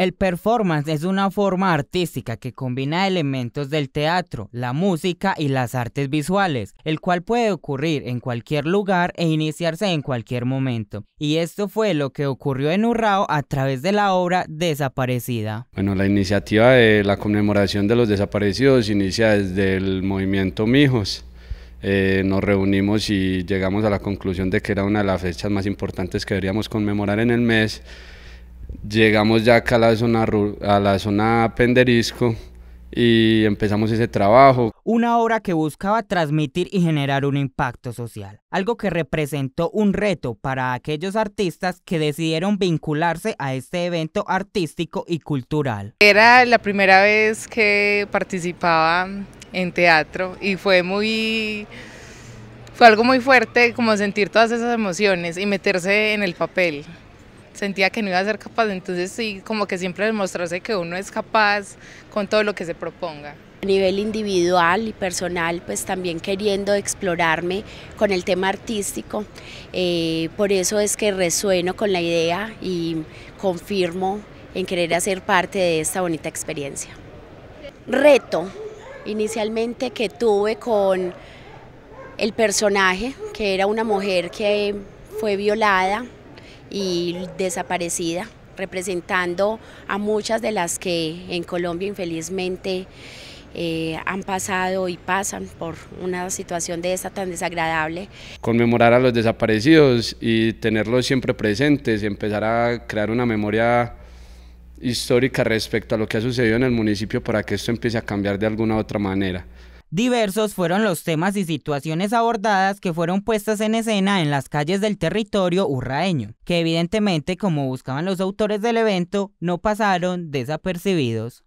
El performance es una forma artística que combina elementos del teatro, la música y las artes visuales, el cual puede ocurrir en cualquier lugar e iniciarse en cualquier momento. Y esto fue lo que ocurrió en Urrao a través de la obra Desaparecida. Bueno, la iniciativa de la conmemoración de los desaparecidos inicia desde el movimiento Mijos. Eh, nos reunimos y llegamos a la conclusión de que era una de las fechas más importantes que deberíamos conmemorar en el mes Llegamos ya acá a la zona, a la zona Penderisco y empezamos ese trabajo. Una obra que buscaba transmitir y generar un impacto social, algo que representó un reto para aquellos artistas que decidieron vincularse a este evento artístico y cultural. Era la primera vez que participaba en teatro y fue muy... Fue algo muy fuerte como sentir todas esas emociones y meterse en el papel sentía que no iba a ser capaz, entonces sí, como que siempre demostrarse que uno es capaz con todo lo que se proponga. A nivel individual y personal, pues también queriendo explorarme con el tema artístico, eh, por eso es que resueno con la idea y confirmo en querer hacer parte de esta bonita experiencia. Reto inicialmente que tuve con el personaje, que era una mujer que fue violada y desaparecida, representando a muchas de las que en Colombia infelizmente eh, han pasado y pasan por una situación de esta tan desagradable. Conmemorar a los desaparecidos y tenerlos siempre presentes, empezar a crear una memoria histórica respecto a lo que ha sucedido en el municipio para que esto empiece a cambiar de alguna u otra manera. Diversos fueron los temas y situaciones abordadas que fueron puestas en escena en las calles del territorio urraeño, que evidentemente, como buscaban los autores del evento, no pasaron desapercibidos.